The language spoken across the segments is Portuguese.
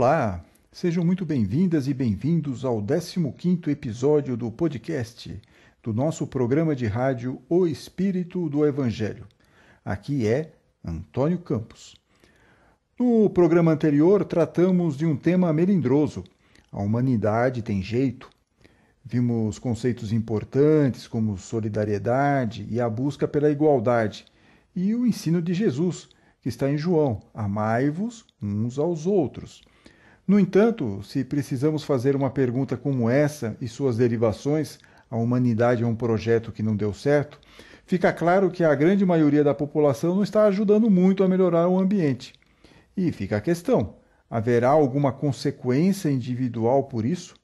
Olá, sejam muito bem-vindas e bem-vindos ao 15º episódio do podcast do nosso programa de rádio O Espírito do Evangelho. Aqui é Antônio Campos. No programa anterior tratamos de um tema melindroso. A humanidade tem jeito. Vimos conceitos importantes como solidariedade e a busca pela igualdade e o ensino de Jesus, que está em João: amai-vos uns aos outros. No entanto, se precisamos fazer uma pergunta como essa e suas derivações, a humanidade é um projeto que não deu certo, fica claro que a grande maioria da população não está ajudando muito a melhorar o ambiente. E fica a questão: haverá alguma consequência individual por isso?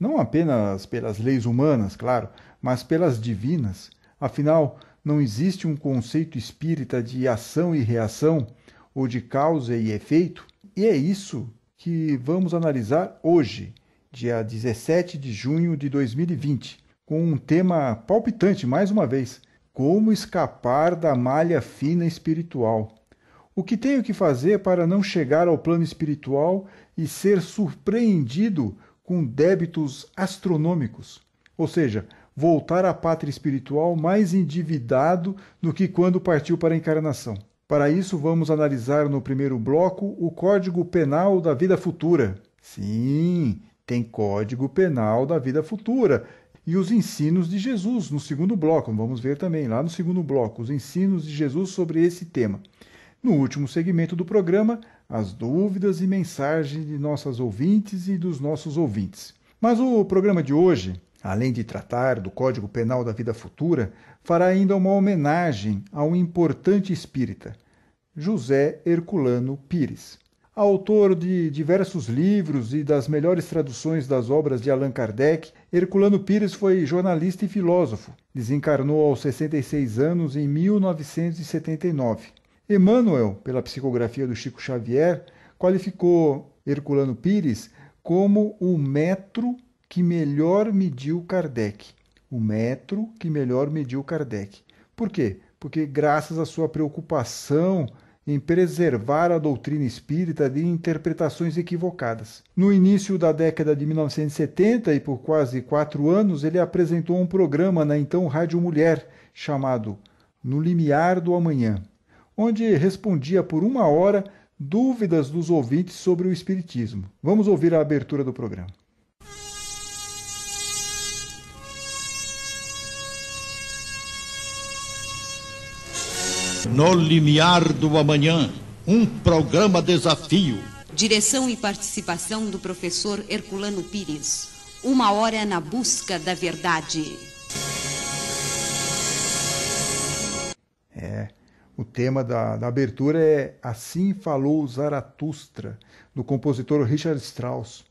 Não apenas pelas leis humanas, claro, mas pelas divinas. Afinal, não existe um conceito espírita de ação e reação, ou de causa e efeito? E é isso que vamos analisar hoje, dia 17 de junho de 2020, com um tema palpitante mais uma vez: como escapar da malha fina espiritual. O que tenho que fazer para não chegar ao plano espiritual e ser surpreendido com débitos astronômicos? Ou seja, voltar à pátria espiritual mais endividado do que quando partiu para a encarnação. Para isso, vamos analisar no primeiro bloco o Código Penal da Vida Futura. Sim, tem Código Penal da Vida Futura. E os ensinos de Jesus no segundo bloco. Vamos ver também lá no segundo bloco os ensinos de Jesus sobre esse tema. No último segmento do programa, as dúvidas e mensagens de nossas ouvintes e dos nossos ouvintes. Mas o programa de hoje, além de tratar do Código Penal da Vida Futura, fará ainda uma homenagem a um importante espírita, José Herculano Pires. Autor de diversos livros e das melhores traduções das obras de Allan Kardec, Herculano Pires foi jornalista e filósofo. Desencarnou aos 66 anos em 1979. Emmanuel, pela psicografia do Chico Xavier, qualificou Herculano Pires como o metro que melhor mediu Kardec. O metro que melhor mediu Kardec. Por quê? Porque, graças à sua preocupação em preservar a doutrina espírita de interpretações equivocadas. No início da década de 1970 e por quase quatro anos, ele apresentou um programa na então Rádio Mulher chamado No Limiar do Amanhã, onde respondia por uma hora dúvidas dos ouvintes sobre o Espiritismo. Vamos ouvir a abertura do programa. No Limiar do Amanhã, um programa desafio. Direção e participação do professor Herculano Pires. Uma hora na busca da verdade. É, o tema da, da abertura é Assim Falou Zaratustra, do compositor Richard Strauss.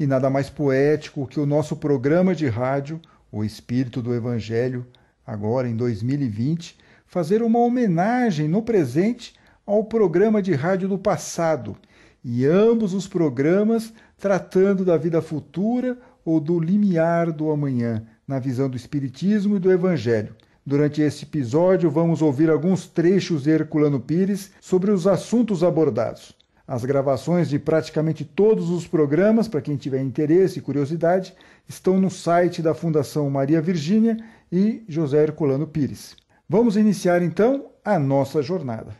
E nada mais poético que o nosso programa de rádio, O Espírito do Evangelho, agora em 2020, fazer uma homenagem no presente ao programa de rádio do passado, e ambos os programas tratando da vida futura ou do limiar do amanhã, na visão do Espiritismo e do Evangelho. Durante este episódio, vamos ouvir alguns trechos de Herculano Pires sobre os assuntos abordados. As gravações de praticamente todos os programas, para quem tiver interesse e curiosidade, estão no site da Fundação Maria Virgínia e José Herculano Pires. Vamos iniciar então a nossa jornada.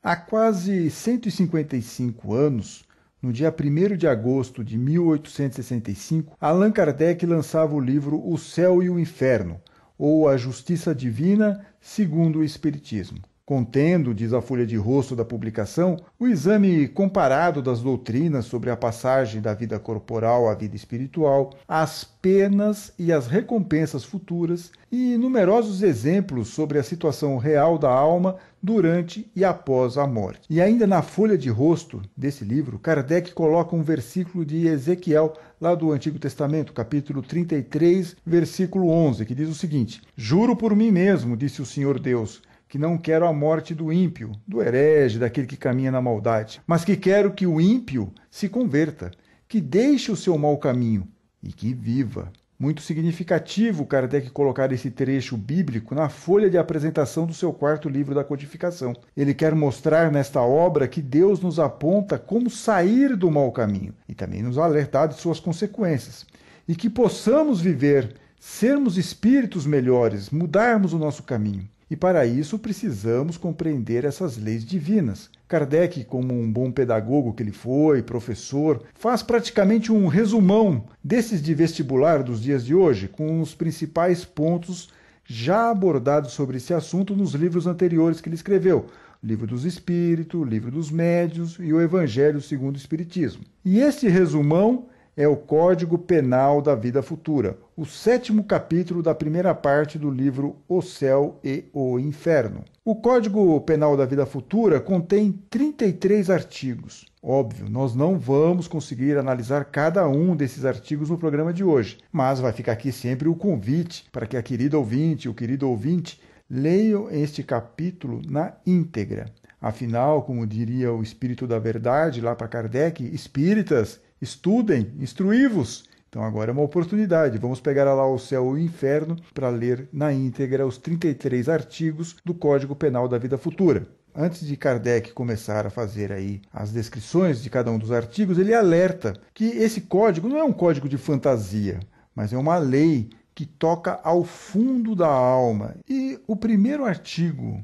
Há quase 155 anos, no dia 1 de agosto de 1865, Allan Kardec lançava o livro O Céu e o Inferno, ou A Justiça Divina segundo o Espiritismo contendo, diz a folha de rosto da publicação, o exame comparado das doutrinas sobre a passagem da vida corporal à vida espiritual, as penas e as recompensas futuras e numerosos exemplos sobre a situação real da alma durante e após a morte. E ainda na folha de rosto desse livro, Kardec coloca um versículo de Ezequiel, lá do Antigo Testamento, capítulo 33, versículo 11, que diz o seguinte: Juro por mim mesmo, disse o Senhor Deus, que não quero a morte do ímpio, do herege, daquele que caminha na maldade, mas que quero que o ímpio se converta, que deixe o seu mau caminho e que viva. Muito significativo Kardec colocar esse trecho bíblico na folha de apresentação do seu quarto livro da codificação. Ele quer mostrar nesta obra que Deus nos aponta como sair do mau caminho e também nos alertar de suas consequências, e que possamos viver, sermos espíritos melhores, mudarmos o nosso caminho. E para isso precisamos compreender essas leis divinas. Kardec, como um bom pedagogo que ele foi, professor, faz praticamente um resumão desses de vestibular dos dias de hoje, com os principais pontos já abordados sobre esse assunto nos livros anteriores que ele escreveu, Livro dos Espíritos, Livro dos Médios e o Evangelho segundo o Espiritismo. E este resumão é o Código Penal da Vida Futura, o sétimo capítulo da primeira parte do livro O Céu e o Inferno. O Código Penal da Vida Futura contém 33 artigos. Óbvio, nós não vamos conseguir analisar cada um desses artigos no programa de hoje, mas vai ficar aqui sempre o convite para que a querida ouvinte, o querido ouvinte, leiam este capítulo na íntegra. Afinal, como diria o espírito da verdade lá para Kardec, espíritas Estudem, instruí-vos. Então agora é uma oportunidade. Vamos pegar lá o céu e o inferno para ler na íntegra os 33 artigos do Código Penal da Vida Futura. Antes de Kardec começar a fazer aí as descrições de cada um dos artigos, ele alerta que esse código não é um código de fantasia, mas é uma lei que toca ao fundo da alma. E o primeiro artigo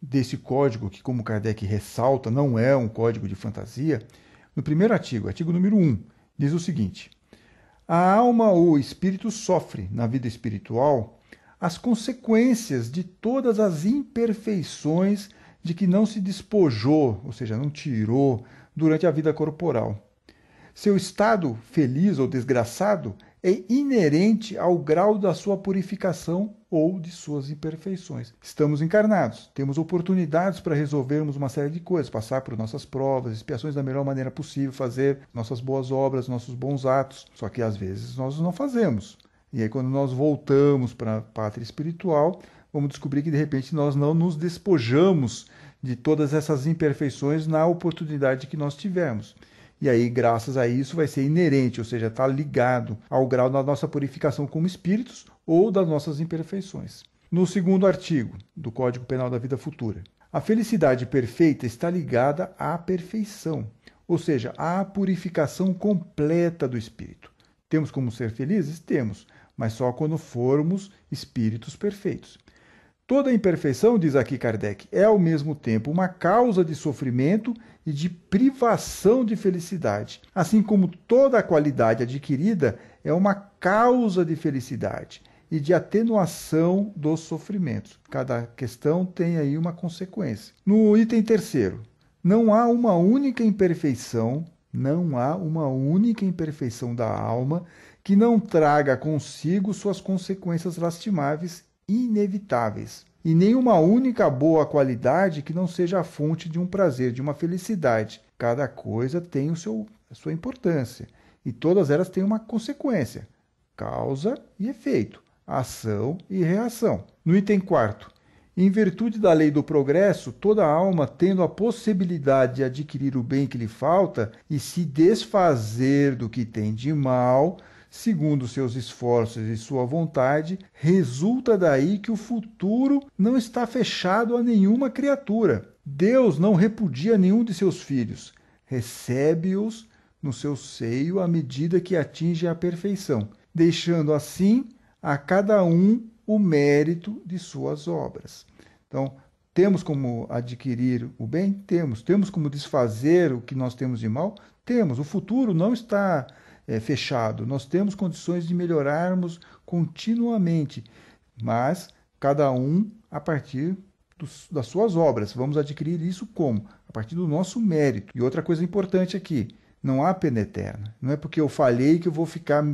desse código, que como Kardec ressalta, não é um código de fantasia, no primeiro artigo, artigo número 1, diz o seguinte: A alma ou o espírito sofre, na vida espiritual, as consequências de todas as imperfeições de que não se despojou, ou seja, não tirou, durante a vida corporal. Seu estado feliz ou desgraçado é inerente ao grau da sua purificação ou de suas imperfeições. Estamos encarnados, temos oportunidades para resolvermos uma série de coisas, passar por nossas provas, expiações da melhor maneira possível, fazer nossas boas obras, nossos bons atos, só que às vezes nós não fazemos. E aí, quando nós voltamos para a pátria espiritual, vamos descobrir que de repente nós não nos despojamos de todas essas imperfeições na oportunidade que nós tivemos. E aí, graças a isso, vai ser inerente, ou seja, está ligado ao grau da nossa purificação como espíritos ou das nossas imperfeições. No segundo artigo do Código Penal da Vida Futura, a felicidade perfeita está ligada à perfeição, ou seja, à purificação completa do espírito. Temos como ser felizes? Temos, mas só quando formos espíritos perfeitos. Toda imperfeição, diz aqui Kardec, é ao mesmo tempo uma causa de sofrimento e de privação de felicidade, assim como toda a qualidade adquirida é uma causa de felicidade e de atenuação dos sofrimentos. Cada questão tem aí uma consequência. No item terceiro, não há uma única imperfeição, não há uma única imperfeição da alma que não traga consigo suas consequências lastimáveis inevitáveis e nenhuma única boa qualidade que não seja a fonte de um prazer, de uma felicidade. Cada coisa tem o seu, a sua importância e todas elas têm uma consequência: causa e efeito, ação e reação. No item quarto, em virtude da lei do progresso, toda alma, tendo a possibilidade de adquirir o bem que lhe falta e se desfazer do que tem de mal, segundo seus esforços e sua vontade, resulta daí que o futuro não está fechado a nenhuma criatura. Deus não repudia nenhum de seus filhos, recebe-os no seu seio à medida que atinge a perfeição, deixando assim a cada um o mérito de suas obras. Então, temos como adquirir o bem? Temos. Temos como desfazer o que nós temos de mal? Temos. O futuro não está é, fechado. Nós temos condições de melhorarmos continuamente, mas cada um a partir dos, das suas obras. Vamos adquirir isso como? A partir do nosso mérito. E outra coisa importante aqui: não há pena eterna. Não é porque eu falhei que eu vou ficar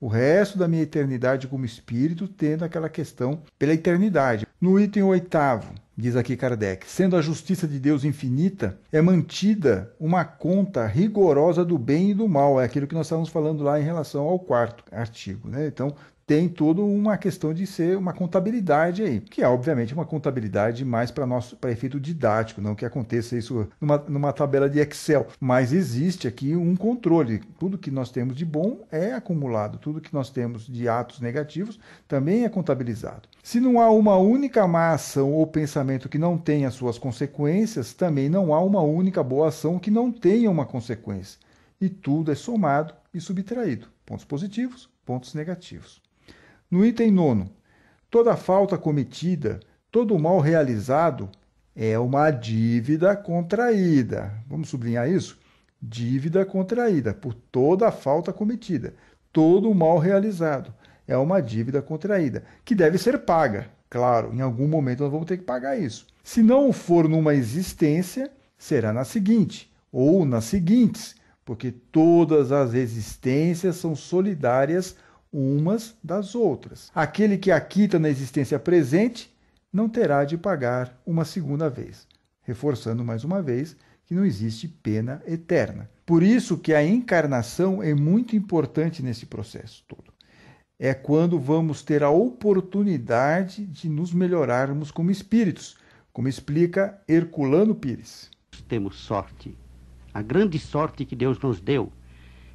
o resto da minha eternidade como espírito tendo aquela questão pela eternidade. No item oitavo, Diz aqui Kardec: sendo a justiça de Deus infinita, é mantida uma conta rigorosa do bem e do mal. É aquilo que nós estávamos falando lá em relação ao quarto artigo. Né? Então, tem toda uma questão de ser uma contabilidade aí, que é obviamente uma contabilidade mais para nosso para efeito didático, não que aconteça isso numa, numa tabela de Excel, mas existe aqui um controle. Tudo que nós temos de bom é acumulado, tudo que nós temos de atos negativos também é contabilizado. Se não há uma única má ação ou pensamento que não tenha suas consequências, também não há uma única boa ação que não tenha uma consequência. E tudo é somado e subtraído. Pontos positivos, pontos negativos. No item nono, toda falta cometida, todo mal realizado é uma dívida contraída. Vamos sublinhar isso? Dívida contraída por toda falta cometida, todo mal realizado é uma dívida contraída, que deve ser paga. Claro, em algum momento nós vamos ter que pagar isso. Se não for numa existência, será na seguinte ou nas seguintes, porque todas as existências são solidárias umas das outras. Aquele que a quita na existência presente não terá de pagar uma segunda vez, reforçando mais uma vez que não existe pena eterna. Por isso que a encarnação é muito importante nesse processo todo. É quando vamos ter a oportunidade de nos melhorarmos como espíritos, como explica Herculano Pires. Temos sorte, a grande sorte que Deus nos deu,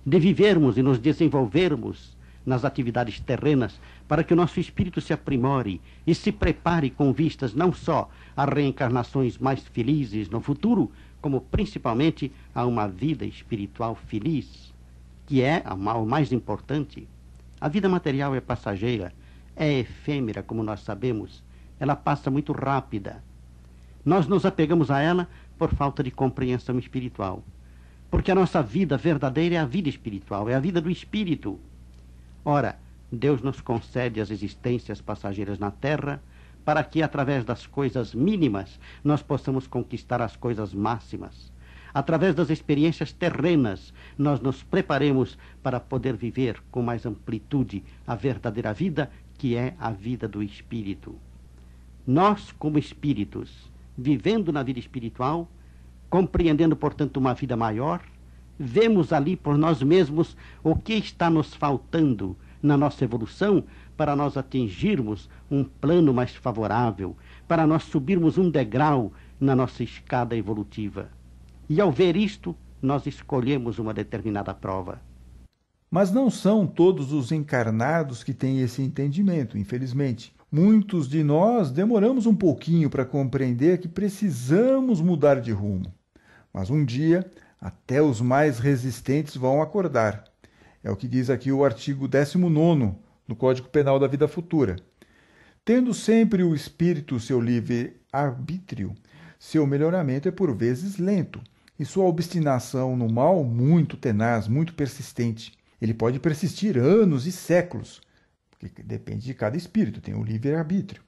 de vivermos e nos desenvolvermos nas atividades terrenas, para que o nosso espírito se aprimore e se prepare com vistas não só a reencarnações mais felizes no futuro, como principalmente a uma vida espiritual feliz, que é o mais importante. A vida material é passageira, é efêmera, como nós sabemos, ela passa muito rápida. Nós nos apegamos a ela por falta de compreensão espiritual. Porque a nossa vida verdadeira é a vida espiritual, é a vida do espírito. Ora, Deus nos concede as existências passageiras na Terra para que, através das coisas mínimas, nós possamos conquistar as coisas máximas. Através das experiências terrenas, nós nos preparemos para poder viver com mais amplitude a verdadeira vida, que é a vida do espírito. Nós, como espíritos, vivendo na vida espiritual, compreendendo, portanto, uma vida maior, Vemos ali por nós mesmos o que está nos faltando na nossa evolução para nós atingirmos um plano mais favorável, para nós subirmos um degrau na nossa escada evolutiva. E ao ver isto, nós escolhemos uma determinada prova. Mas não são todos os encarnados que têm esse entendimento, infelizmente. Muitos de nós demoramos um pouquinho para compreender que precisamos mudar de rumo. Mas um dia até os mais resistentes vão acordar. É o que diz aqui o artigo 19 do Código Penal da Vida Futura. Tendo sempre o espírito seu livre arbítrio, seu melhoramento é por vezes lento, e sua obstinação no mal muito tenaz, muito persistente. Ele pode persistir anos e séculos, porque depende de cada espírito, tem o livre arbítrio.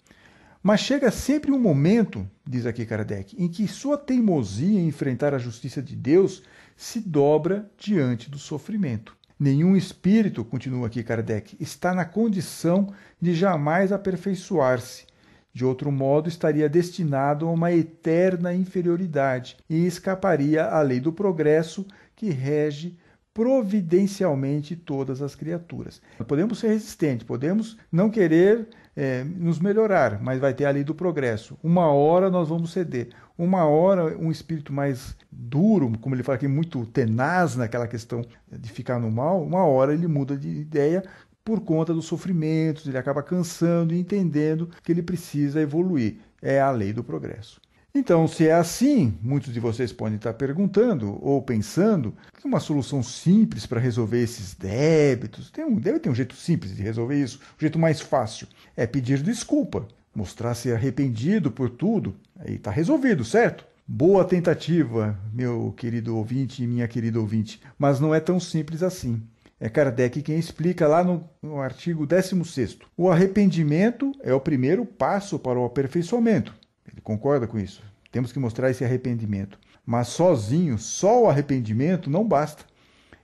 Mas chega sempre um momento, diz aqui Kardec, em que sua teimosia em enfrentar a justiça de Deus se dobra diante do sofrimento. Nenhum espírito, continua aqui Kardec, está na condição de jamais aperfeiçoar-se. De outro modo, estaria destinado a uma eterna inferioridade e escaparia à lei do progresso que rege providencialmente todas as criaturas. Podemos ser resistentes, podemos não querer é, nos melhorar, mas vai ter a lei do progresso. Uma hora nós vamos ceder. Uma hora um espírito mais duro, como ele fala aqui, muito tenaz naquela questão de ficar no mal, uma hora ele muda de ideia por conta dos sofrimentos, ele acaba cansando e entendendo que ele precisa evoluir. É a lei do progresso. Então, se é assim, muitos de vocês podem estar perguntando ou pensando que uma solução simples para resolver esses débitos, tem um, deve ter um jeito simples de resolver isso, um jeito mais fácil, é pedir desculpa, mostrar-se arrependido por tudo, aí está resolvido, certo? Boa tentativa, meu querido ouvinte e minha querida ouvinte, mas não é tão simples assim. É Kardec quem explica lá no, no artigo 16. O arrependimento é o primeiro passo para o aperfeiçoamento. Ele concorda com isso. Temos que mostrar esse arrependimento. Mas sozinho, só o arrependimento não basta.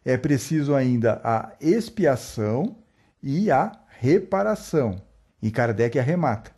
É preciso ainda a expiação e a reparação. E Kardec arremata.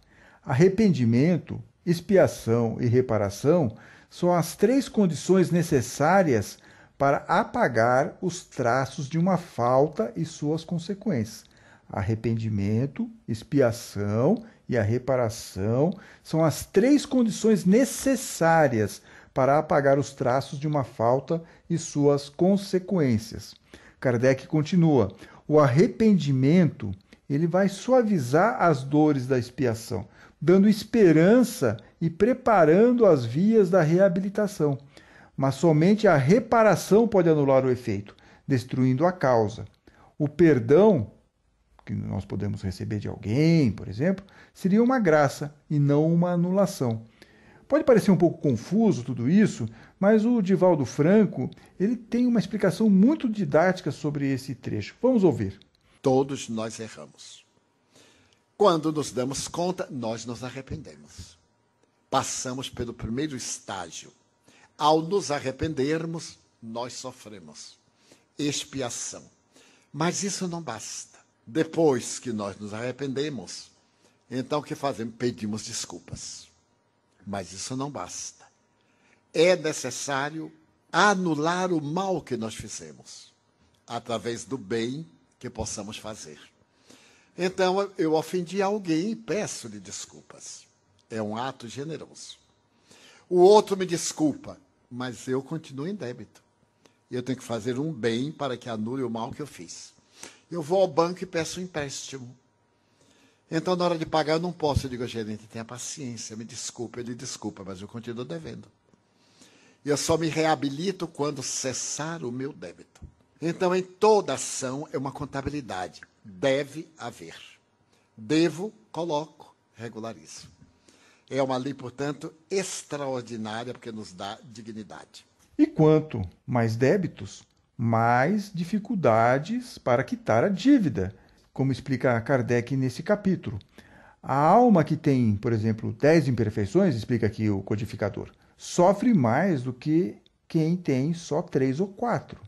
Arrependimento, expiação e reparação são as três condições necessárias para apagar os traços de uma falta e suas consequências: arrependimento, expiação e a reparação são as três condições necessárias para apagar os traços de uma falta e suas consequências. Kardec continua: o arrependimento ele vai suavizar as dores da expiação, dando esperança e preparando as vias da reabilitação. Mas somente a reparação pode anular o efeito, destruindo a causa. O perdão que nós podemos receber de alguém, por exemplo, seria uma graça e não uma anulação. Pode parecer um pouco confuso tudo isso, mas o Divaldo Franco ele tem uma explicação muito didática sobre esse trecho. Vamos ouvir. Todos nós erramos. Quando nos damos conta, nós nos arrependemos. Passamos pelo primeiro estágio. Ao nos arrependermos, nós sofremos expiação. Mas isso não basta. Depois que nós nos arrependemos, então o que fazemos? Pedimos desculpas. Mas isso não basta. É necessário anular o mal que nós fizemos através do bem que possamos fazer. Então, eu ofendi alguém e peço-lhe desculpas. É um ato generoso. O outro me desculpa, mas eu continuo em débito. Eu tenho que fazer um bem para que anule o mal que eu fiz. Eu vou ao banco e peço um empréstimo. Então, na hora de pagar, eu não posso. Eu digo, gerente, tenha paciência, me desculpa. Ele desculpa, mas eu continuo devendo. E eu só me reabilito quando cessar o meu débito. Então, em toda ação é uma contabilidade. Deve haver. Devo, coloco, regularizo. É uma lei, portanto, extraordinária, porque nos dá dignidade. E quanto mais débitos, mais dificuldades para quitar a dívida, como explica Kardec nesse capítulo. A alma que tem, por exemplo, 10 imperfeições, explica aqui o codificador, sofre mais do que quem tem só 3 ou 4.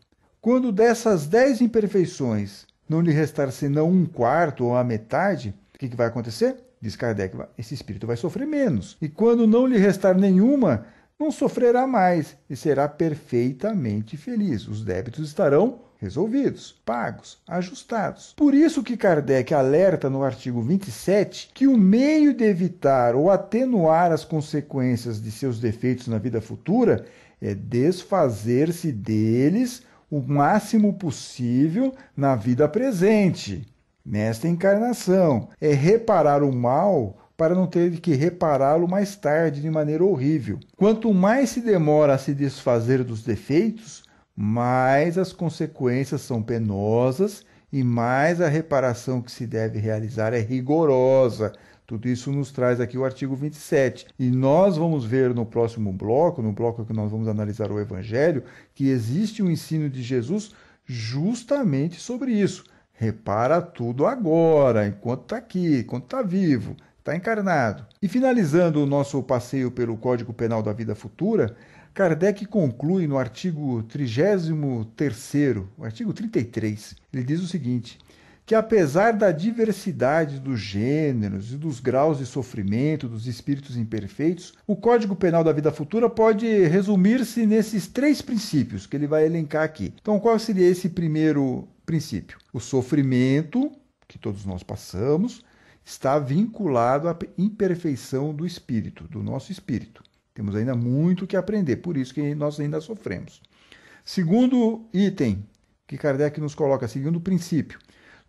Quando dessas 10 imperfeições não lhe restar senão um quarto ou a metade, o que, que vai acontecer? Diz Kardec, esse espírito vai sofrer menos. E quando não lhe restar nenhuma, não sofrerá mais e será perfeitamente feliz. Os débitos estarão resolvidos, pagos, ajustados. Por isso que Kardec alerta no artigo 27 que o meio de evitar ou atenuar as consequências de seus defeitos na vida futura é desfazer-se deles o máximo possível na vida presente, nesta encarnação. É reparar o mal para não ter que repará-lo mais tarde de maneira horrível. Quanto mais se demora a se desfazer dos defeitos, mais as consequências são penosas e mais a reparação que se deve realizar é rigorosa. Tudo isso nos traz aqui o artigo 27. E nós vamos ver no próximo bloco, no bloco que nós vamos analisar o Evangelho, que existe um ensino de Jesus justamente sobre isso. Repara tudo agora, enquanto está aqui, enquanto está vivo está encarnado. E finalizando o nosso passeio pelo Código Penal da Vida Futura, Kardec conclui no artigo 33, o artigo 33, ele diz o seguinte: que apesar da diversidade dos gêneros e dos graus de sofrimento dos espíritos imperfeitos, o Código Penal da Vida Futura pode resumir-se nesses três princípios que ele vai elencar aqui. Então, qual seria esse primeiro princípio? O sofrimento que todos nós passamos está vinculado à imperfeição do espírito, do nosso espírito. Temos ainda muito que aprender, por isso que nós ainda sofremos. Segundo item que Kardec nos coloca, segundo princípio,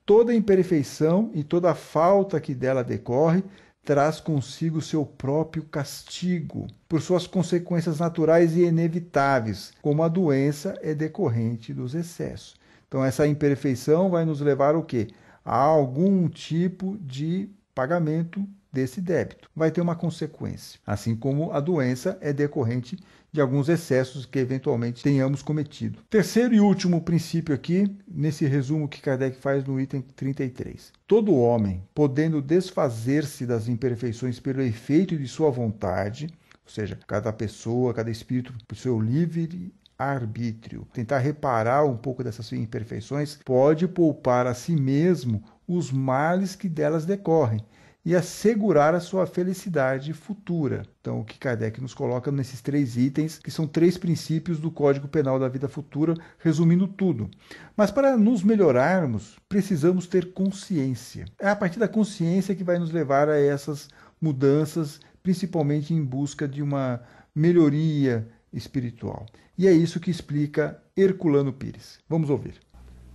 toda imperfeição e toda falta que dela decorre traz consigo seu próprio castigo, por suas consequências naturais e inevitáveis, como a doença é decorrente dos excessos. Então essa imperfeição vai nos levar o quê? a algum tipo de pagamento desse débito. Vai ter uma consequência, assim como a doença é decorrente de alguns excessos que eventualmente tenhamos cometido. Terceiro e último princípio aqui, nesse resumo que Kardec faz no item 33. Todo homem, podendo desfazer-se das imperfeições pelo efeito de sua vontade, ou seja, cada pessoa, cada espírito, por seu livre arbítrio. Tentar reparar um pouco dessas suas imperfeições pode poupar a si mesmo os males que delas decorrem e assegurar a sua felicidade futura. Então, o que Kardec nos coloca nesses três itens, que são três princípios do Código Penal da Vida Futura, resumindo tudo. Mas para nos melhorarmos, precisamos ter consciência. É a partir da consciência que vai nos levar a essas mudanças, principalmente em busca de uma melhoria espiritual. E é isso que explica Herculano Pires. Vamos ouvir.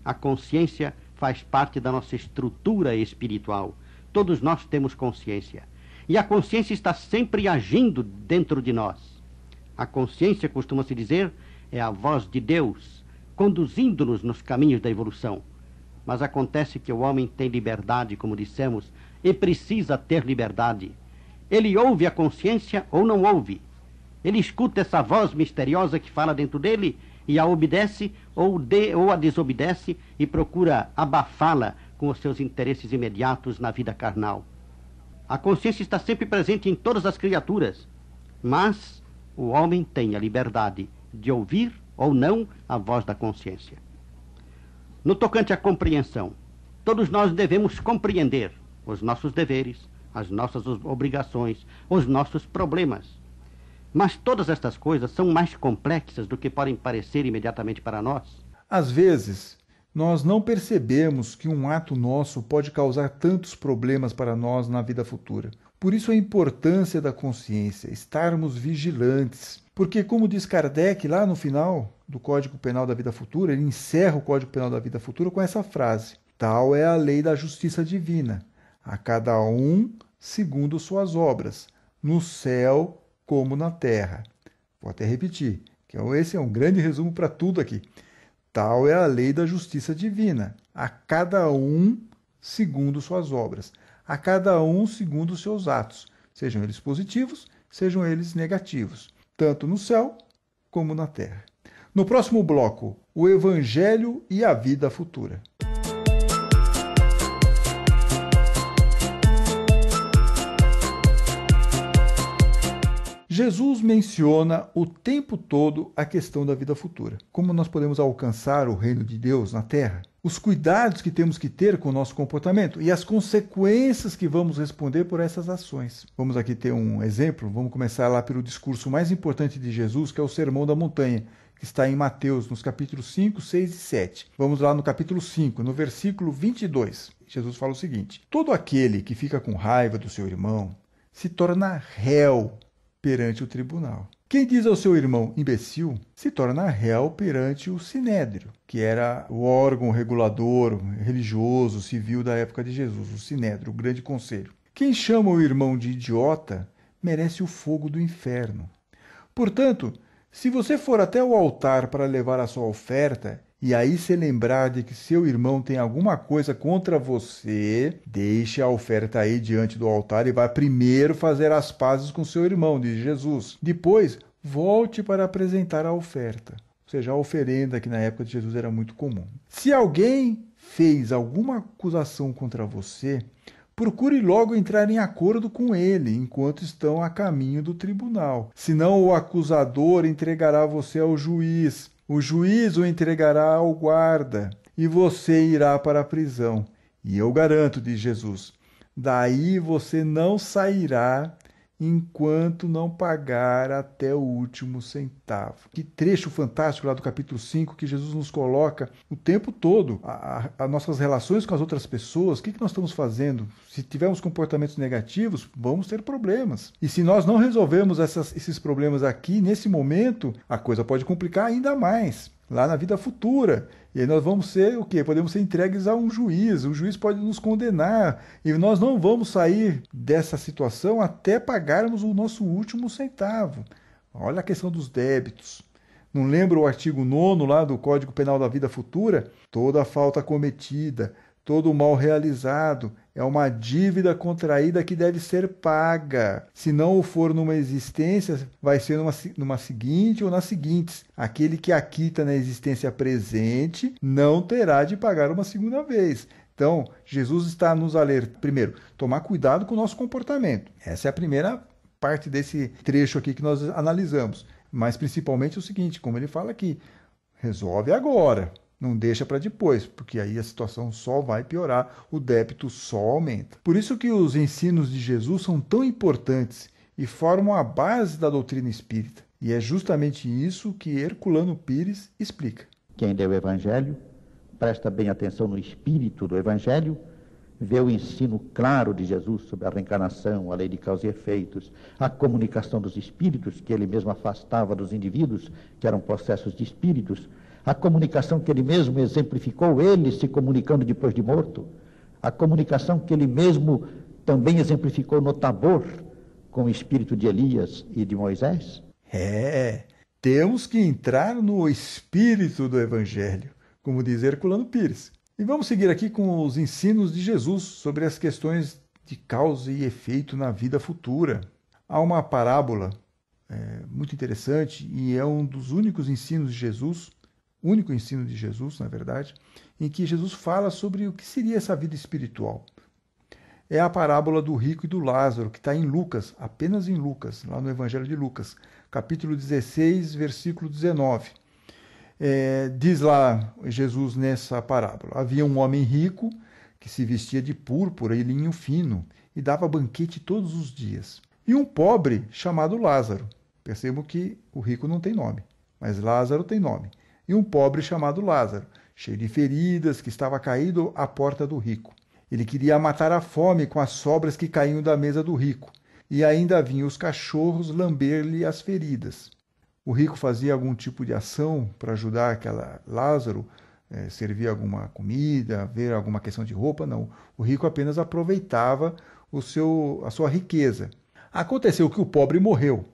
A consciência faz parte da nossa estrutura espiritual. Todos nós temos consciência. E a consciência está sempre agindo dentro de nós. A consciência, costuma-se dizer, é a voz de Deus, conduzindo-nos nos caminhos da evolução. Mas acontece que o homem tem liberdade, como dissemos, e precisa ter liberdade. Ele ouve a consciência ou não ouve. Ele escuta essa voz misteriosa que fala dentro dele e a obedece ou, de, ou a desobedece e procura abafá-la com os seus interesses imediatos na vida carnal. A consciência está sempre presente em todas as criaturas, mas o homem tem a liberdade de ouvir ou não a voz da consciência. No tocante à compreensão, todos nós devemos compreender os nossos deveres, as nossas obrigações, os nossos problemas. Mas todas estas coisas são mais complexas do que podem parecer imediatamente para nós. Às vezes, nós não percebemos que um ato nosso pode causar tantos problemas para nós na vida futura. Por isso a importância da consciência, estarmos vigilantes. Porque, como diz Kardec lá no final do Código Penal da Vida Futura, ele encerra o Código Penal da Vida Futura com essa frase: Tal é a lei da justiça divina, a cada um segundo suas obras. No céu como na terra. Vou até repetir, que é esse é um grande resumo para tudo aqui. Tal é a lei da justiça divina, a cada um segundo suas obras, a cada um segundo seus atos, sejam eles positivos, sejam eles negativos, tanto no céu como na terra. No próximo bloco, o Evangelho e a vida futura. Jesus menciona o tempo todo a questão da vida futura. Como nós podemos alcançar o reino de Deus na terra? Os cuidados que temos que ter com o nosso comportamento e as consequências que vamos responder por essas ações. Vamos aqui ter um exemplo, vamos começar lá pelo discurso mais importante de Jesus, que é o Sermão da Montanha, que está em Mateus, nos capítulos 5, 6 e 7. Vamos lá no capítulo 5, no versículo 22. Jesus fala o seguinte: Todo aquele que fica com raiva do seu irmão se torna réu perante o tribunal. Quem diz ao seu irmão imbecil se torna réu perante o Sinédrio, que era o órgão regulador religioso civil da época de Jesus, o Sinédrio, o grande conselho. Quem chama o irmão de idiota merece o fogo do inferno. Portanto, se você for até o altar para levar a sua oferta e aí se lembrar de que seu irmão tem alguma coisa contra você, deixe a oferta aí diante do altar e vá primeiro fazer as pazes com seu irmão, diz Jesus. Depois, volte para apresentar a oferta. Ou seja, a oferenda que na época de Jesus era muito comum. Se alguém fez alguma acusação contra você, procure logo entrar em acordo com ele enquanto estão a caminho do tribunal. Senão o acusador entregará você ao juiz o juiz o entregará ao guarda, e você irá para a prisão. E eu garanto, diz Jesus, daí você não sairá enquanto não pagar até o último centavo. Que trecho fantástico lá do capítulo 5 que Jesus nos coloca o tempo todo, a, nossas relações com as outras pessoas, o que, que nós estamos fazendo? Se tivermos comportamentos negativos, vamos ter problemas. E se nós não resolvermos essas, esses problemas aqui, nesse momento, a coisa pode complicar ainda mais lá na vida futura. E aí nós vamos ser o quê? Podemos ser entregues a um juiz. O juiz pode nos condenar. E nós não vamos sair dessa situação até pagarmos o nosso último centavo. Olha a questão dos débitos. Não lembra o artigo 9 lá do Código Penal da Vida Futura? Toda a falta cometida, todo o mal realizado é uma dívida contraída que deve ser paga. Se não o for numa existência, vai ser numa, numa seguinte ou nas seguintes. Aquele que a quita na existência presente não terá de pagar uma segunda vez. Então, Jesus está nos alerta. Primeiro, tomar cuidado com o nosso comportamento. Essa é a primeira parte desse trecho aqui que nós analisamos. Mas principalmente é o seguinte, como ele fala aqui, resolve agora. Não deixa para depois, porque aí a situação só vai piorar, o débito só aumenta. Por isso que os ensinos de Jesus são tão importantes e formam a base da doutrina espírita. E é justamente isso que Herculano Pires explica. Quem deu o Evangelho, presta bem atenção no espírito do Evangelho, vê o ensino claro de Jesus sobre a reencarnação, a lei de causa e efeitos, a comunicação dos espíritos, que ele mesmo afastava dos indivíduos, que eram processos de espíritos, a comunicação que ele mesmo exemplificou, ele se comunicando depois de morto. A comunicação que ele mesmo também exemplificou no Tabor, com o espírito de Elias e de Moisés. É, temos que entrar no espírito do Evangelho, como diz Herculano Pires. E vamos seguir aqui com os ensinos de Jesus sobre as questões de causa e efeito na vida futura. Há uma parábola é, muito interessante e é um dos únicos ensinos de Jesus único ensino de Jesus, na verdade, em que Jesus fala sobre o que seria essa vida espiritual. É a parábola do rico e do Lázaro, que está em Lucas, apenas em Lucas, lá no Evangelho de Lucas, capítulo 16, versículo 19. É, diz lá Jesus nessa parábola: Havia um homem rico que se vestia de púrpura e linho fino e dava banquete todos os dias, e um pobre chamado Lázaro. Percebo que o rico não tem nome, mas Lázaro tem nome e um pobre chamado Lázaro, cheio de feridas, que estava caído à porta do rico. Ele queria matar a fome com as sobras que caíam da mesa do rico, e ainda vinham os cachorros lamber-lhe as feridas. O rico fazia algum tipo de ação para ajudar aquela Lázaro, eh, servir alguma comida, ver alguma questão de roupa, não. O rico apenas aproveitava o seu, a sua riqueza. Aconteceu que o pobre morreu,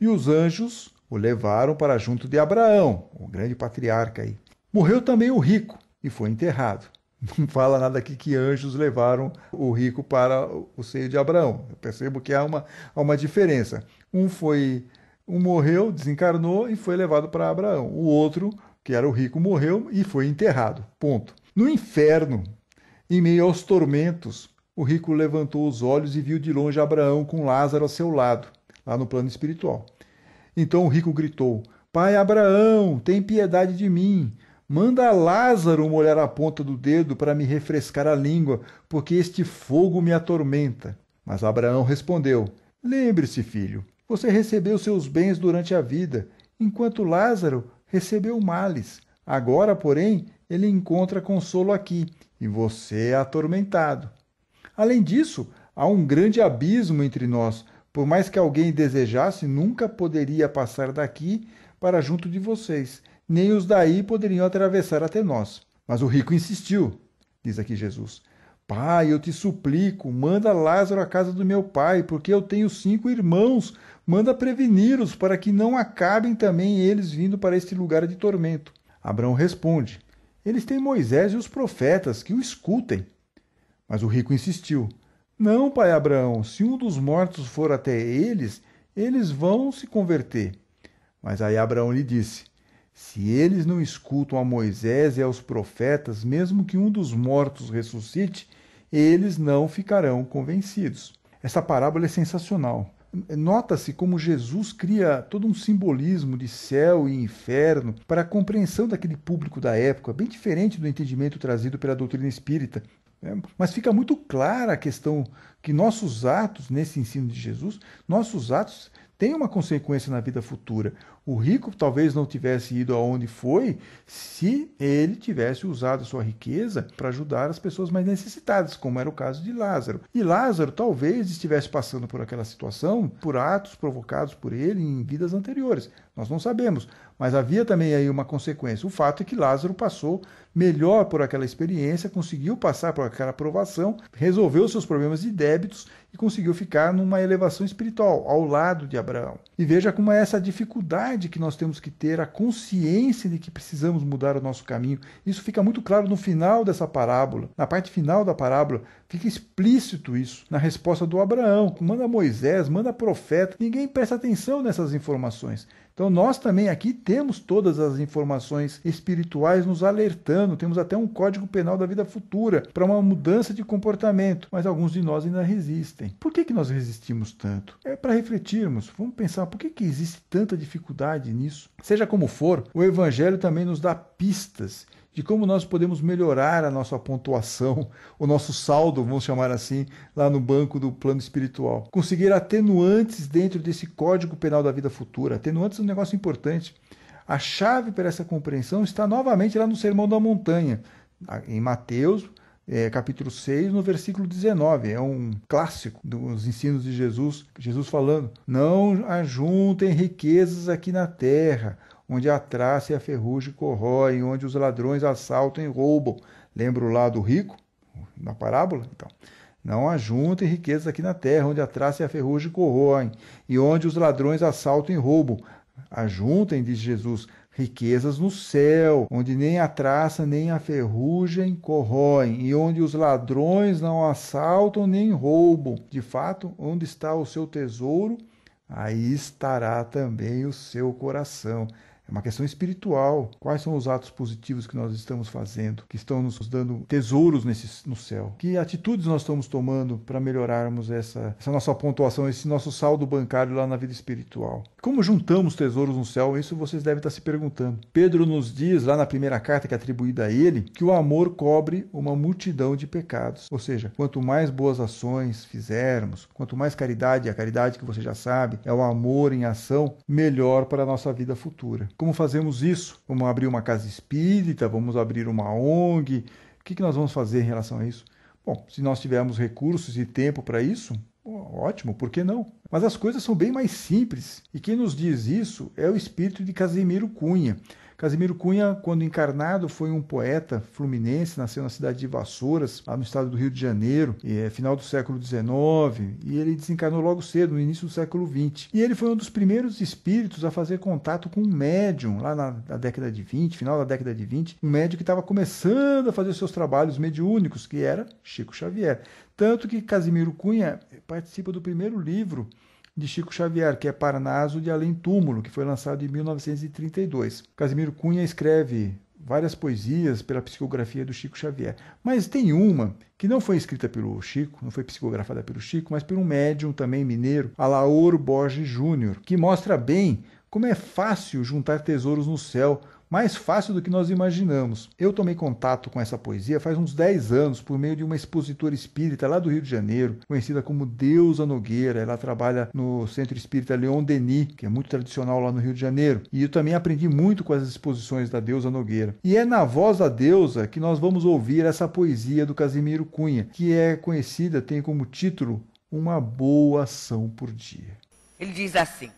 e os anjos o levaram para junto de Abraão, o grande patriarca aí. Morreu também o rico e foi enterrado. Não fala nada aqui que anjos levaram o rico para o seio de Abraão. Eu percebo que há uma, há uma diferença. Um foi um morreu, desencarnou e foi levado para Abraão. O outro, que era o rico, morreu e foi enterrado. Ponto. No inferno, em meio aos tormentos, o rico levantou os olhos e viu de longe Abraão com Lázaro ao seu lado, lá no plano espiritual. Então o rico gritou: Pai Abraão, tem piedade de mim. Manda Lázaro molhar a ponta do dedo para me refrescar a língua, porque este fogo me atormenta. Mas Abraão respondeu: Lembre-se, filho, você recebeu seus bens durante a vida, enquanto Lázaro recebeu males. Agora, porém, ele encontra consolo aqui, e você é atormentado. Além disso, há um grande abismo entre nós, por mais que alguém desejasse, nunca poderia passar daqui para junto de vocês, nem os daí poderiam atravessar até nós. Mas o rico insistiu, diz aqui Jesus. Pai, eu te suplico, manda Lázaro à casa do meu pai, porque eu tenho cinco irmãos. Manda preveni-los, para que não acabem também eles vindo para este lugar de tormento. Abraão responde: Eles têm Moisés e os profetas, que o escutem. Mas o rico insistiu: não, pai Abraão, se um dos mortos for até eles, eles vão se converter. Mas aí Abraão lhe disse: Se eles não escutam a Moisés e aos profetas, mesmo que um dos mortos ressuscite, eles não ficarão convencidos. Essa parábola é sensacional. Nota-se como Jesus cria todo um simbolismo de céu e inferno para a compreensão daquele público da época, bem diferente do entendimento trazido pela doutrina espírita, é, mas fica muito clara a questão que nossos atos, nesse ensino de Jesus, nossos atos têm uma consequência na vida futura. O rico talvez não tivesse ido aonde foi se ele tivesse usado a sua riqueza para ajudar as pessoas mais necessitadas, como era o caso de Lázaro. E Lázaro talvez estivesse passando por aquela situação por atos provocados por ele em vidas anteriores. Nós não sabemos, mas havia também aí uma consequência. O fato é que Lázaro passou melhor por aquela experiência, conseguiu passar por aquela aprovação, resolveu seus problemas de débitos e conseguiu ficar numa elevação espiritual ao lado de Abraão. E veja como é essa dificuldade que nós temos que ter a consciência de que precisamos mudar o nosso caminho. Isso fica muito claro no final dessa parábola. Na parte final da parábola fica explícito isso na resposta do Abraão, manda Moisés, manda profeta. Ninguém presta atenção nessas informações. Então nós também aqui temos todas as informações espirituais nos alertando ano, temos até um código penal da vida futura para uma mudança de comportamento, mas alguns de nós ainda resistem. Por que, que nós resistimos tanto? É para refletirmos, vamos pensar por que, que existe tanta dificuldade nisso. Seja como for, o Evangelho também nos dá pistas de como nós podemos melhorar a nossa pontuação, o nosso saldo, vamos chamar assim, lá no banco do plano espiritual. Conseguir atenuantes dentro desse código penal da vida futura. Atenuantes é um negócio importante. A chave para essa compreensão está novamente lá no Sermão da Montanha, em Mateus, é, capítulo 6, no versículo 19. É um clássico dos ensinos de Jesus, Jesus falando: Não ajuntem riquezas aqui na terra, onde a traça e a ferrugem corroem, onde os ladrões assaltam e roubam. Lembra o lado rico, na parábola? Então. Não ajuntem riquezas aqui na terra, onde a traça e a ferrugem corroem, e onde os ladrões assaltam e roubam. Ajuntem, diz Jesus, riquezas no céu, onde nem a traça nem a ferrugem corroem, e onde os ladrões não assaltam nem roubam. De fato, onde está o seu tesouro, aí estará também o seu coração uma questão espiritual. Quais são os atos positivos que nós estamos fazendo, que estão nos dando tesouros nesse, no céu? Que atitudes nós estamos tomando para melhorarmos essa, essa nossa pontuação, esse nosso saldo bancário lá na vida espiritual? Como juntamos tesouros no céu? Isso vocês devem estar se perguntando. Pedro nos diz, lá na primeira carta que é atribuída a ele, que o amor cobre uma multidão de pecados. Ou seja, quanto mais boas ações fizermos, quanto mais caridade, a caridade que você já sabe, é o amor em ação, melhor para a nossa vida futura como fazemos isso? Vamos abrir uma casa espírita? Vamos abrir uma ONG? O que, nós vamos fazer em relação a isso? Bom, se nós tivermos recursos e tempo para isso, ótimo, por que não? Mas as coisas são bem mais simples. E quem nos diz isso é o espírito de Casimiro Cunha. Casimiro Cunha, quando encarnado, foi um poeta fluminense, nasceu na cidade de Vassouras, lá no estado do Rio de Janeiro, é final do século XIX, e ele desencarnou logo cedo, no início do século XX. E ele foi um dos primeiros espíritos a fazer contato com um médium, lá na, na década de 20, final da década de 20, um médium que estava começando a fazer seus trabalhos mediúnicos, que era Chico Xavier. Tanto que Casimiro Cunha participa do primeiro livro de Chico Xavier, que é Parnaso de Além Túmulo, que foi lançado em 1932. Casimiro Cunha escreve várias poesias pela psicografia do Chico Xavier, mas tem uma que não foi escrita pelo Chico, não foi psicografada pelo Chico, mas por um médium também mineiro, Alaor Borges Júnior, que mostra bem como é fácil juntar tesouros no céu mais fácil do que nós imaginamos. Eu tomei contato com essa poesia faz uns 10 anos por meio de uma expositora espírita lá do Rio de Janeiro, conhecida como Deusa Nogueira. Ela trabalha no Centro Espírita Leon Denis, que é muito tradicional lá no Rio de Janeiro. E eu também aprendi muito com as exposições da Deusa Nogueira. E é na voz da deusa que nós vamos ouvir essa poesia do Casimiro Cunha, que é conhecida, tem como título Uma Boa Ação por Dia. Ele diz assim: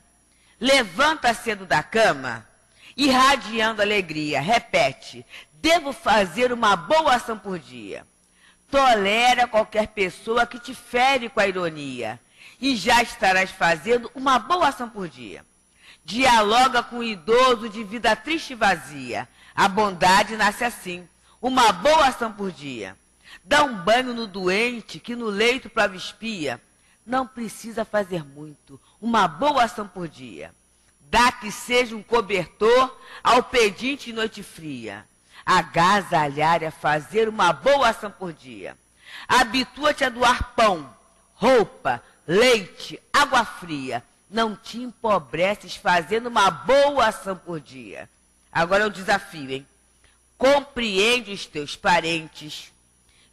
Levanta cedo da cama irradiando alegria. Repete: devo fazer uma boa ação por dia. Tolera qualquer pessoa que te fere com a ironia, e já estarás fazendo uma boa ação por dia. Dialoga com o idoso de vida triste e vazia. A bondade nasce assim, uma boa ação por dia. Dá um banho no doente que no leito prova espia. Não precisa fazer muito, uma boa ação por dia dá que seja um cobertor ao pedinte em noite fria. Agasalhar é fazer uma boa ação por dia. Habitua-te a doar pão, roupa, leite, água fria. Não te empobreces fazendo uma boa ação por dia. Agora é o um desafio, hein? Compreende os teus parentes.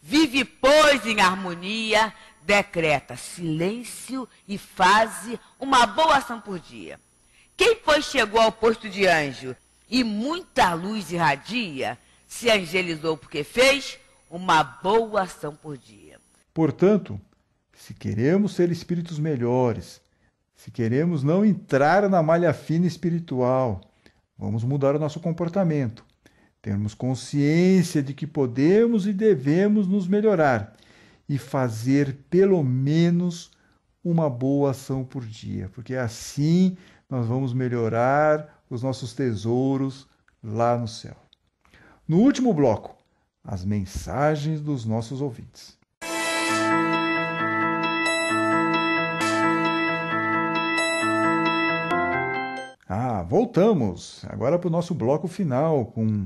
Vive, pois, em harmonia. Decreta silêncio e faze uma boa ação por dia. Quem, pois, chegou ao posto de anjo e muita luz irradia, se angelizou porque fez uma boa ação por dia. Portanto, se queremos ser espíritos melhores, se queremos não entrar na malha fina espiritual, vamos mudar o nosso comportamento. Termos consciência de que podemos e devemos nos melhorar e fazer pelo menos uma boa ação por dia, porque é assim nós vamos melhorar os nossos tesouros lá no céu. No último bloco, as mensagens dos nossos ouvintes. Ah, voltamos agora para o nosso bloco final com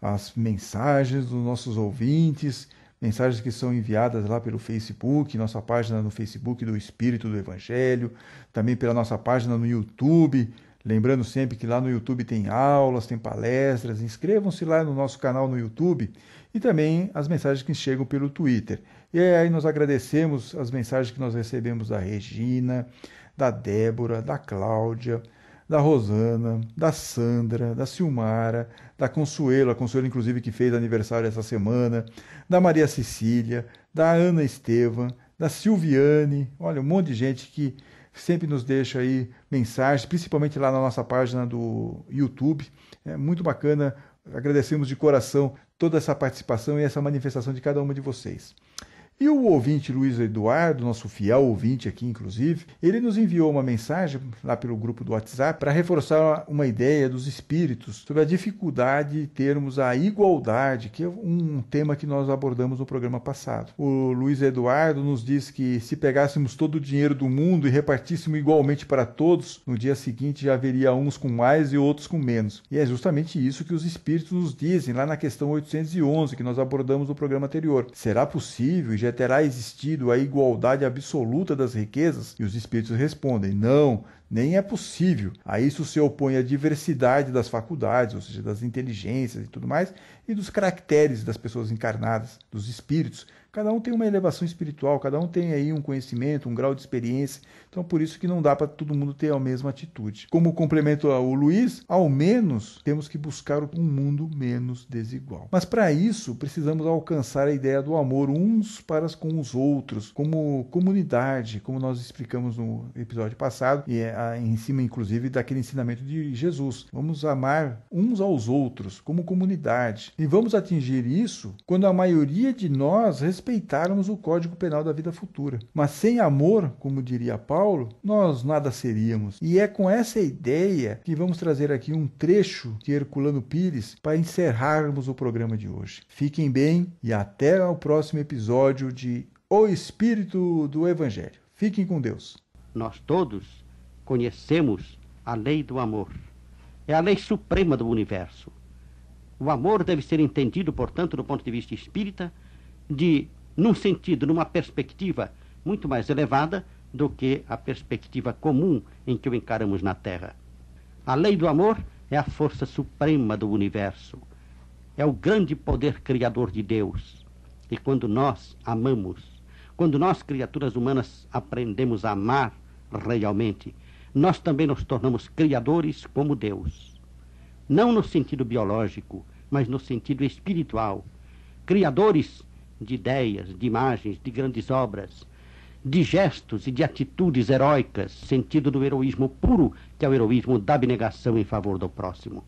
as mensagens dos nossos ouvintes mensagens que são enviadas lá pelo Facebook, nossa página no Facebook do Espírito do Evangelho, também pela nossa página no YouTube. Lembrando sempre que lá no YouTube tem aulas, tem palestras. Inscrevam-se lá no nosso canal no YouTube e também as mensagens que chegam pelo Twitter. E aí nós agradecemos as mensagens que nós recebemos da Regina, da Débora, da Cláudia, da Rosana, da Sandra, da Silmara, da Consuelo, a Consuelo, inclusive, que fez aniversário essa semana, da Maria Cecília, da Ana Estevam, da Silviane, olha, um monte de gente que sempre nos deixa aí mensagens, principalmente lá na nossa página do YouTube. É muito bacana, agradecemos de coração toda essa participação e essa manifestação de cada uma de vocês. E o ouvinte Luiz Eduardo, nosso fiel ouvinte aqui, inclusive, ele nos enviou uma mensagem lá pelo grupo do WhatsApp para reforçar uma ideia dos espíritos sobre a dificuldade de termos a igualdade, que é um tema que nós abordamos no programa passado. O Luiz Eduardo nos diz que se pegássemos todo o dinheiro do mundo e repartíssemos igualmente para todos, no dia seguinte já haveria uns com mais e outros com menos. E é justamente isso que os espíritos nos dizem lá na questão 811, que nós abordamos no programa anterior. Será possível, já terá existido a igualdade absoluta das riquezas? E os espíritos respondem: não, nem é possível. A isso se opõe a diversidade das faculdades, ou seja, das inteligências e tudo mais, e dos caracteres das pessoas encarnadas, dos espíritos. Cada um tem uma elevação espiritual, cada um tem aí um conhecimento, um grau de experiência, então, por isso que não dá para todo mundo ter a mesma atitude. Como complemento ao Luiz, ao menos temos que buscar um mundo menos desigual. Mas para isso, precisamos alcançar a ideia do amor uns para com os outros, como comunidade, como nós explicamos no episódio passado, e é ah, em cima, inclusive, daquele ensinamento de Jesus. Vamos amar uns aos outros, como comunidade. E vamos atingir isso quando a maioria de nós respeitarmos o Código Penal da vida futura. Mas sem amor, como diria Paulo, Paulo, nós nada seríamos. E é com essa ideia que vamos trazer aqui um trecho de Herculano Pires para encerrarmos o programa de hoje. Fiquem bem e até ao próximo episódio de O Espírito do Evangelho. Fiquem com Deus. Nós todos conhecemos a lei do amor. É a lei suprema do universo. O amor deve ser entendido, portanto, do ponto de vista espírita, de num sentido, numa perspectiva muito mais elevada do que a perspectiva comum em que o encaramos na Terra. A lei do amor é a força suprema do universo. É o grande poder criador de Deus. E quando nós amamos, quando nós, criaturas humanas, aprendemos a amar realmente, nós também nos tornamos criadores como Deus. Não no sentido biológico, mas no sentido espiritual. Criadores de ideias, de imagens, de grandes obras de gestos e de atitudes heróicas, sentido do heroísmo puro, que é o heroísmo da abnegação em favor do próximo.